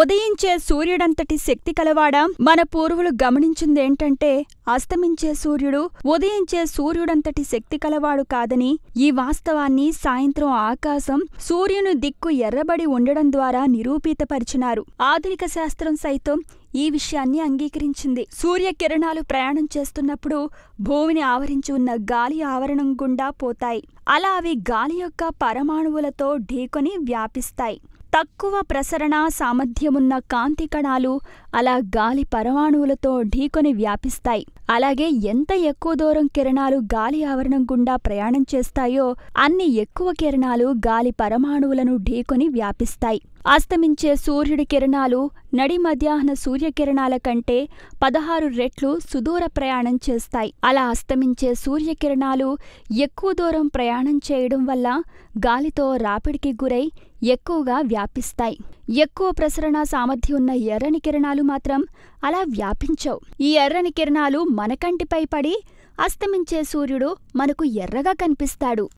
ఉదయించే సూర్యుడంతటి శక్తి కలవాడా మన పూర్వులు గమనించిందేంటంటే అస్తమించే సూర్యుడు ఉదయించే సూర్యుడంతటి శక్తి కలవాడు కాదని ఈ వాస్తవాన్ని సాయంత్రం ఆకాశం సూర్యుని దిక్కు ఎర్రబడి ఉండడం ద్వారా నిరూపితపరిచినారు ఆధునిక శాస్త్రం సైతం ఈ విషయాన్ని అంగీకరించింది సూర్యకిరణాలు ప్రయాణం చేస్తున్నప్పుడు భూమిని ఆవరించి ఉన్న గాలి ఆవరణం గుండా పోతాయి అలా అవి గాలి యొక్క పరమాణువులతో ఢీకొని వ్యాపిస్తాయి తక్కువ ప్రసరణ సామర్థ్యమున్న కాంతి కణాలు అలా గాలి పరమాణువులతో ఢీకొని వ్యాపిస్తాయి అలాగే ఎంత ఎక్కువ దూరం కిరణాలు గాలి ఆవరణం గుండా ప్రయాణం చేస్తాయో అన్ని ఎక్కువ కిరణాలు గాలి పరమాణువులను ఢీకొని వ్యాపిస్తాయి అస్తమించే సూర్యుడి కిరణాలు నడి మధ్యాహ్న సూర్యకిరణాల కంటే పదహారు రెట్లు సుదూర ప్రయాణం చేస్తాయి అలా అస్తమించే సూర్యకిరణాలు ఎక్కువ దూరం ప్రయాణం చేయడం వల్ల గాలితో రాపిడికి గురై ఎక్కువగా వ్యాపిస్తాయి ఎక్కువ ప్రసరణ సామర్థ్యం ఉన్న ఎర్రని కిరణాలు మాత్రం అలా వ్యాపించవు ఈ ఎర్రని కిరణాలు మనకంటిపై పడి అస్తమించే సూర్యుడు మనకు ఎర్రగా కనిపిస్తాడు